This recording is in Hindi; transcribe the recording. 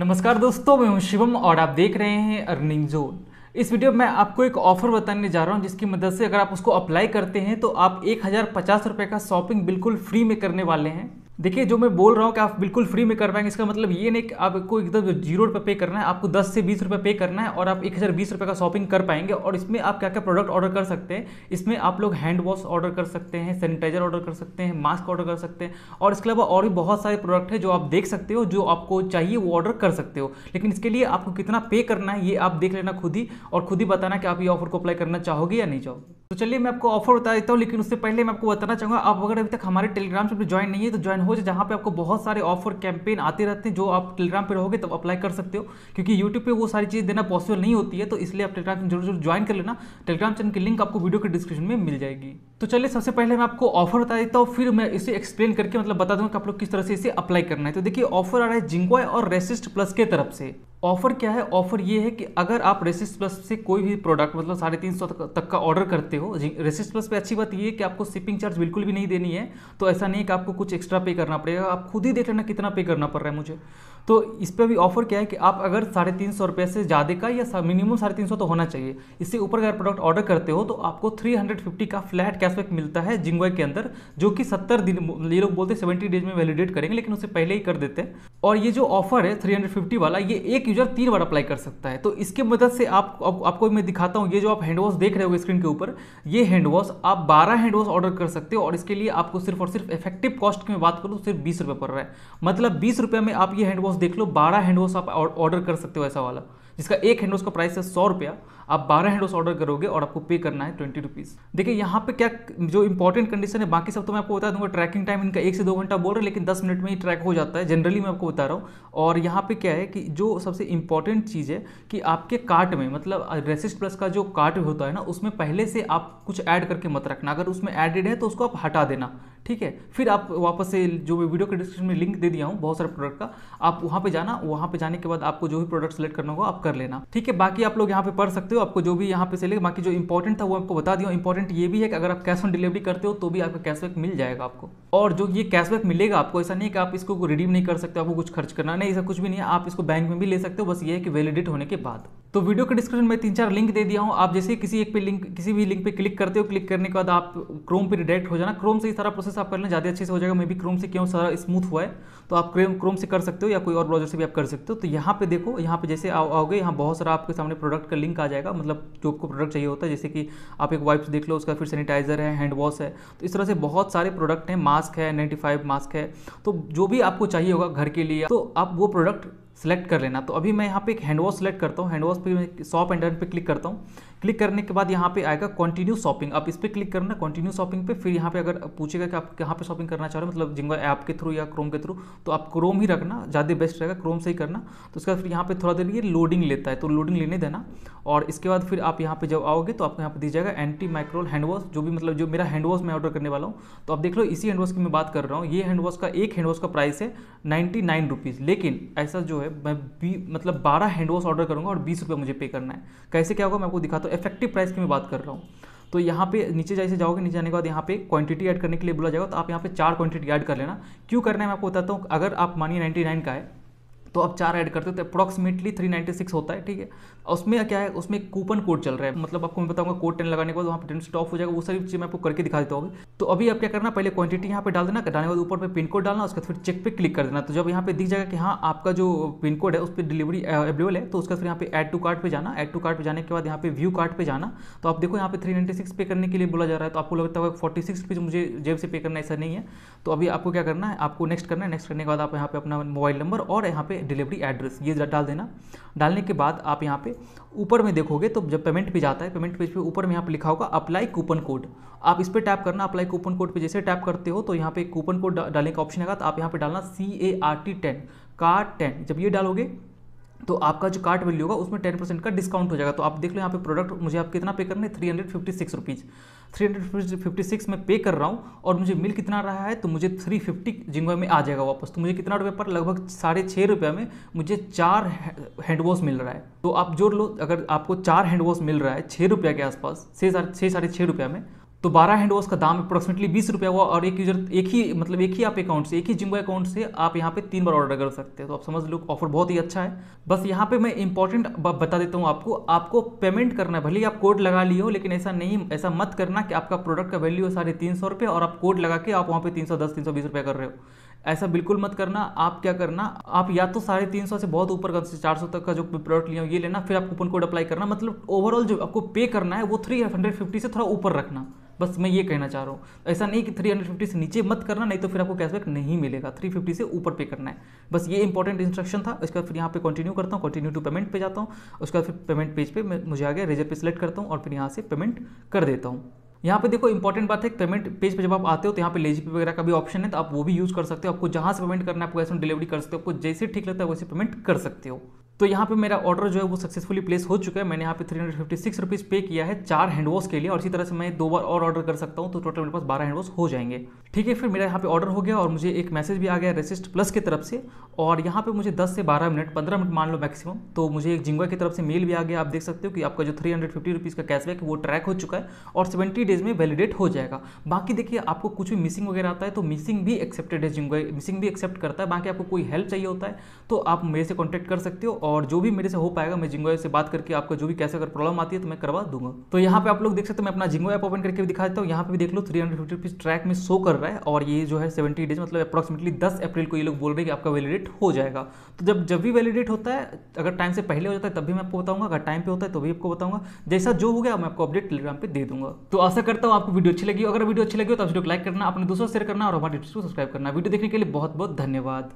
नमस्कार दोस्तों मैं हूं शिवम और आप देख रहे हैं अर्निंग जोन इस वीडियो में आपको एक ऑफर बताने जा रहा हूं जिसकी मदद से अगर आप उसको अप्लाई करते हैं तो आप एक हज़ार पचास रुपये का शॉपिंग बिल्कुल फ्री में करने वाले हैं देखिए जो मैं बोल रहा हूँ कि आप बिल्कुल फ्री में कर पाएंगे इसका मतलब ये नहीं कि आपको एकदम जीरो रुपये पे करना है आपको दस से बीस रुपये पे करना है और आप एक हज़ार बीस रुपये का शॉपिंग कर पाएंगे और इसमें आप क्या क्या प्रोडक्ट ऑर्डर कर सकते हैं इसमें आप लोग हैंड वॉश ऑर्डर कर सकते हैं सैनिटाइजर ऑर्डर कर सकते हैं मास्क ऑर्डर कर सकते हैं और इसके अलावा और भी बहुत सारे प्रोडक्ट हैं जो आप देख सकते हो जो आपको चाहिए वो ऑर्डर कर सकते हो लेकिन इसके लिए आपको कितना पे करना है ये आप देख लेना खुद ही और खुद ही बताना कि आप ये ऑफर को अप्लाई करना चाहोगे या नहीं चाहोगे तो चलिए मैं आपको ऑफर बता देता हूँ लेकिन उससे पहले मैं आपको बताना चाहूँगा आप अगर अभी तक हमारे टेलीग्राम से ज्वाइन नहीं है तो ज्वाइन हो जाए जहाँ पे आपको बहुत सारे ऑफर कैंपेन आते रहते हैं जो आप टेलीग्राम पे रहोगे तब तो अप्लाई कर सकते हो क्योंकि यूट्यूब पे वो सारी चीज़ देना पॉसिबल नहीं होती है तो इसलिए आप टेलीग्राम जरूर जरूर ज्वाइन कर लेना टेलीग्राम चैनल की लिंक आपको वीडियो के डिस्क्रिप्शन में मिल जाएगी तो चलिए सबसे पहले मैं आपको ऑफर बता देता हूँ फिर मैं इसे एक्सप्लेन करके मतलब बता दूँगा कि आप लोग किस तरह से इसे अप्लाई करना है तो देखिए ऑफर आ रहा है जिंगवा और रेसिस्ट प्लस के तरफ से ऑफर क्या है ऑफर ये है कि अगर आप रेसिस्ट प्लस से कोई भी प्रोडक्ट मतलब साढ़े तीन सौ तक का ऑर्डर करते हो रेसिस प्लस पे अच्छी बात ये है कि आपको शिपिंग चार्ज बिल्कुल भी नहीं देनी है तो ऐसा नहीं है कि आपको कुछ एक्स्ट्रा पे करना पड़ेगा आप खुद ही देख लेना कितना पे करना पड़ रहा है मुझे तो इस पर भी ऑफर क्या है कि आप अगर साढ़े तीन सौ रुपये से ज़्यादा का या मिनिमम साढ़े तीन सौ तो होना चाहिए इससे ऊपर का प्रोडक्ट ऑर्डर करते हो तो आपको थ्री हंड्रेड फिफ्टी का फ्लैट कैशबैक मिलता है जिंगवाई के अंदर जो कि सत्तर दिन ये लोग बोलते हैं सेवेंटी डेज में वैलिडेट करेंगे लेकिन उससे पहले ही कर देते हैं और ये जो ऑफर है थ्री हंड्रेड फिफ्टी वाला ये एक यूजर तीन बार अप्लाई कर सकता है तो इसके मदद से आप, आप आपको मैं दिखाता हूँ ये जो आप हैंड वॉश देख रहे हो स्क्रीन के ऊपर ये हैंड वॉश आप बारह हैंड वॉश ऑर्डर कर सकते हो और इसके लिए आपको सिर्फ और सिर्फ इफेक्टिव कॉस्ट की बात करूँ तो सिर्फ बीस रुपये पड़ रहा है मतलब बीस रुपये में आप ये हैंड वॉश देख लो बारह हैंड वॉश आप ऑर्डर कर सकते हो ऐसा वाला जिसका एक हैंडोस का प्राइस है सौ रुपया आप बारह हैंडोस ऑर्डर करोगे और आपको पे करना है ट्वेंटी रुपीज़ देखिए यहाँ पे क्या जो इंपॉर्टेंट कंडीशन है बाकी सब तो मैं आपको बता दूंगा ट्रैकिंग टाइम इनका एक से दो घंटा बोल रहे हैं लेकिन दस मिनट में ही ट्रैक हो जाता है जनरली मैं आपको बता रहा हूँ और यहाँ पे क्या है कि जो सबसे इंपॉर्टेंट चीज़ है कि आपके कार्ट में मतलब रेसिस्ट प्लस का जो कार्ट होता है ना उसमें पहले से आप कुछ ऐड करके मत रखना अगर उसमें एडेड है तो उसको आप हटा देना ठीक है फिर आप वापस से जो भी वीडियो के डिस्क्रिप्शन में लिंक दे दिया हूँ बहुत सारे प्रोडक्ट का आप वहाँ पे जाना वहाँ पे जाने के बाद आपको जो भी प्रोडक्ट सेलेक्ट करना होगा आप कर लेना ठीक है बाकी आप लोग यहाँ पे पढ़ सकते हो आपको जो भी यहाँ पे सेलेक्ट बाकी जो इंपॉर्टेंट था वो आपको बता दिया इंपॉर्टेंट ये भी है कि अगर आप कैश ऑन डिलीवरी करते हो तो भी आपका कैशबैक मिल जाएगा आपको और जो ये कैशबैक मिलेगा आपको ऐसा नहीं है कि आप इसको रिडीम नहीं कर सकते आपको कुछ खर्च करना नहीं ऐसा कुछ भी नहीं है आप इसको बैंक में भी ले सकते हो बस ये है कि वैलिडेट होने के बाद तो वीडियो के डिस्क्रिप्शन में तीन चार लिंक दे दिया हूँ आप जैसे किसी एक पे लिंक किसी भी लिंक पे क्लिक करते हो क्लिक करने के बाद आप क्रोम पे रिडायरेक्ट हो जाना क्रोम से ही सारा प्रोसेस आप कर लेना ज़्यादा अच्छे से हो जाएगा मे भी क्रोम से क्यों सारा स्मूथ हुआ है तो आप क्रोम क्रोम से कर सकते हो या कोई और ब्राउजर से भी आप कर सकते हो तो यहाँ पे देखो यहाँ पे जैसे आओगे यहाँ बहुत सारा आपके सामने प्रोडक्ट का लिंक आ जाएगा मतलब जो आपको प्रोडक्ट चाहिए होता है जैसे कि आप एक वाइप्स देख लो उसका फिर सैनिटाइजर है हैंड वॉश है तो इस तरह से बहुत सारे प्रोडक्ट हैं मास्क है नाइन्टी मास्क है तो जो भी आपको चाहिए होगा घर के लिए तो आप वो प्रोडक्ट सेलेक्ट कर लेना तो अभी मैं यहाँ पे एक हैंड वॉश सेलेक्ट करता हूँ हैंड वॉश पे शॉप एंड पे क्लिक करता हूँ क्लिक करने के बाद यहाँ पे आएगा कंटिन्यू शॉपिंग आप इस पर क्लिक करना कंटिन्यू शॉपिंग पे फिर यहाँ पे अगर पूछेगा कि आप कहाँ पे शॉपिंग करना चाह रहे हो मतलब जिंगा ऐप के थ्रू या क्रोम के थ्रू तो आप क्रोम ही रखना ज़्यादा बेस्ट रहेगा क्रोम से ही करना तो उसके बाद फिर यहाँ पर थोड़ा देर ये लोडिंग लेता है तो लोडिंग लेने देना और इसके बाद फिर आप यहाँ पे जब आओगे तो आपको यहाँ पे दी जाएगा एंटी माइक्रोल हैंड वॉश जो भी मतलब जो मेरा हैंड वॉश मैं ऑर्डर करने वाला हूँ तो आप देख लो इसी हैंड वॉश की मैं बात कर रहा हूँ ये हैंड वॉश का एक हैंड वॉश का प्राइस है नाइन्टी नाइन रुपीज़ लेकिन ऐसा जो है मैं बी मतलब बारह हैंड वॉश ऑर्डर करूँगा और बीस रुपये मुझे पे करना है कैसे क्या होगा मैं आपको दिखाता हूँ इफेक्टिव प्राइस की मैं बात कर रहा हूँ तो यहाँ पे नीचे जैसे जाओगे नीचे जाने के बाद यहाँ पे क्वांटिटी ऐड करने के लिए बोला जाएगा तो आप यहाँ पे चार क्वांटिटी ऐड कर लेना क्यों करना है मैं आपको बताता हूँ अगर आप मानिए 99 का है तो अब चार ऐड करते तो अप्रॉक्सीमेटली 396 होता है ठीक है उसमें क्या है उसमें कूपन कोड चल रहा है मतलब आपको मैं बताऊंगा कोड टेन लगाने के बाद वहाँ पर टेन स्टॉप हो जाएगा वो सारी चीज़ मैं आपको करके दिखा देता हूँ तो अभी आप क्या करना पहले क्वांटिटी यहाँ पे डाल देना डालने के बाद ऊपर पे पिन कोड डालना उसके फिर चेक पे क्लिक कर देना तो जब यहाँ पे दिख जाएगा कि हाँ आपका जो पिन कोड है उस पर डिलीवरी अवेलेबल है तो उसके फिर यहाँ पे एड टू कार्ड पर जाना एड टू कार्ड पर जाने के बाद यहाँ पे व्यू कार्ड पर जाना तो आप देखो यहाँ पे थ्री पे करने के लिए बोला जा रहा है तो आपको लगता है फोर्टी सिक्स मुझे जेब से पे करना ऐसा नहीं है तो अभी आपको क्या करना है आपको नेक्स्ट करना है नेक्स्ट करने के बाद आप यहाँ पे अपना मोबाइल नंबर और यहाँ पे डिलीवरी एड्रेस ये डाल देना डालने के बाद आप यहाँ पे ऊपर में देखोगे तो जब पेमेंट पेज आता है पेमेंट पेज पे ऊपर में यहाँ पे लिखा होगा अप्लाई कूपन कोड आप इस पर टैप करना अप्लाई कूपन कोड पे जैसे टैप करते हो तो यहाँ पे कूपन कोड डालने का ऑप्शन आएगा तो आप यहाँ पे डालना C A R T ten car ten जब ये डालोगे तो आपका जो कार्ट वैल्यू होगा उसमें टेन परसेंट का डिस्काउंट हो जाएगा तो आप देख लो यहाँ पे प्रोडक्ट मुझे आप कितना पे करना है three hundred fifty six rupees three hundred fifty six मैं पे कर रहा हूँ और मुझे मिल कितना रहा है तो मुझे थ्री फिफ्टी जिंगवा में आ जाएगा वापस तो मुझे कितना रुपये पर लगभग साढ़े छः रुपये में मुझे चार हैंड वॉश मिल रहा है तो आप जोड़ लो अगर आपको चार हैंड वॉश मिल रहा है छः रुपये के आसपास छः साढ़े छः साढ़े छः रुपये में तो बारह हैंड वॉश का दाम अप्रोक्सीमेटली बीस रुपया हुआ और एक यूजर एक ही मतलब एक ही आप अकाउंट से एक ही जिम्बो अकाउंट से आप यहाँ पे तीन बार ऑर्डर कर सकते हैं तो आप समझ लो ऑफर बहुत ही अच्छा है बस यहाँ पे मैं इंपॉर्टेंट बता देता हूँ आपको आपको पेमेंट करना है भले ही आप कोड लगा लिए हो लेकिन ऐसा नहीं ऐसा मत करना कि आपका प्रोडक्ट का वैल्यू है साढ़े तीन सौ रुपये और आप कोड लगा के आप वहाँ पर तीन सौ दस तीन सौ बीस रुपये कर रहे हो ऐसा बिल्कुल मत करना आप क्या करना आप या तो साढ़े तीन सौ से बहुत ऊपर का चार सौ तक का जो प्रोडक्ट लिया ये लेना फिर आप कूपन कोड अप्लाई करना मतलब ओवरऑल जो आपको पे करना है वो थ्री हंड्रेड फिफ्टी से थोड़ा ऊपर रखना बस मैं ये कहना चाह रहा हूँ ऐसा नहीं कि 350 से नीचे मत करना नहीं तो फिर आपको कैशबैक नहीं मिलेगा 350 से ऊपर पे करना है बस ये इंपॉर्टेंट इंस्ट्रक्शन था उसके बाद फिर यहाँ पे कंटिन्यू करता हूँ कंटिन्यू टू पेमेंट पे जाता हूँ उसके बाद फिर पेमेंट पेज पे मुझे आ गया रेजर पे सिलेक्ट करता हूँ और फिर यहाँ से पेमेंट कर देता हूँ यहाँ पे देखो इंपॉर्टेंट बात है पेमेंट पेज पे जब आप आते हो तो यहाँ पे लेजी पे वगैरह का भी ऑप्शन है तो आप वो भी यूज़ कर सकते हो आपको जहाँ से पेमेंट करना है आपको कैसे डिलीवरी कर सकते हो आपको जैसे ठीक लगता है वैसे पेमेंट कर सकते हो तो यहाँ पे मेरा ऑर्डर जो है वो सक्सेसफुली प्लेस हो चुका है मैंने यहाँ पे three hundred fifty six rupees pay किया है चार हैंड वॉश के लिए और इसी तरह से मैं दो बार और ऑर्डर कर सकता हूँ तो टोटल मेरे पास बारह हैंड वॉश हो जाएंगे ठीक है फिर मेरा यहाँ पे ऑर्डर हो गया और मुझे एक मैसेज भी आ गया रेसिस्ट प्लस की तरफ से और यहाँ पर मुझे दस से बारह मिनट पंद्रह मिनट मान लो मैक्सिमम तो मुझे एक जिंगवा की तरफ से मेल भी आ गया आप देख सकते हो कि आपका जो थ्री हंड्रेड फिफ्टी रुपीज़ का कैशबैक वो ट्रैक हो चुका है और सेवेंटी डेज में वैलिडेट हो जाएगा बाकी देखिए आपको कुछ भी मिसिंग वगैरह आता है तो मिसिंग भी एक्सेप्टेड है जिंगवा मिसिंग भी एक्सेप्ट करता है बाकी आपको कोई हेल्प चाहिए होता है तो आप मेरे से कॉन्टैक्ट कर सकते हो और जो भी मेरे से हो पाएगा मैं जिंगो ऐप से बात करके आपको जो भी कैसे अगर प्रॉब्लम आती है तो मैं करवा दूंगा तो यहाँ पे आप लोग देख सकते हैं मैं अपना जिंगो ऐप ओपन करके भी दिखा देता हूँ यहाँ पे भी देख लो थ्री हंड्रेड फिफ्टी ट्रैक में शो कर रहा है और ये जो है सेवेंटी डेज मतलब अप्रॉक्सिमेटली दस अप्रैल को ये लोग बोल रहे हैं कि आपका वैलिडेट हो जाएगा तो जब जब भी वैलिडेट होता है अगर टाइम से पहले हो जाता है तब भी मैं आपको बताऊंगा अगर टाइम पे होता है तो भी आपको बताऊंगा जैसा जो हो गया मैं आपको अपडेट टेलीग्राम पर दे दूंगा तो आशा करता हूँ आपको वीडियो अच्छी लगी अगर वीडियो अच्छी लगी हो तो आप वीडियो लाइक करना अपने दोस्तों शेयर करना और हमारे यूट्यूब को सब्सक्राइब करना वीडियो देखने के लिए बहुत बहुत धन्यवाद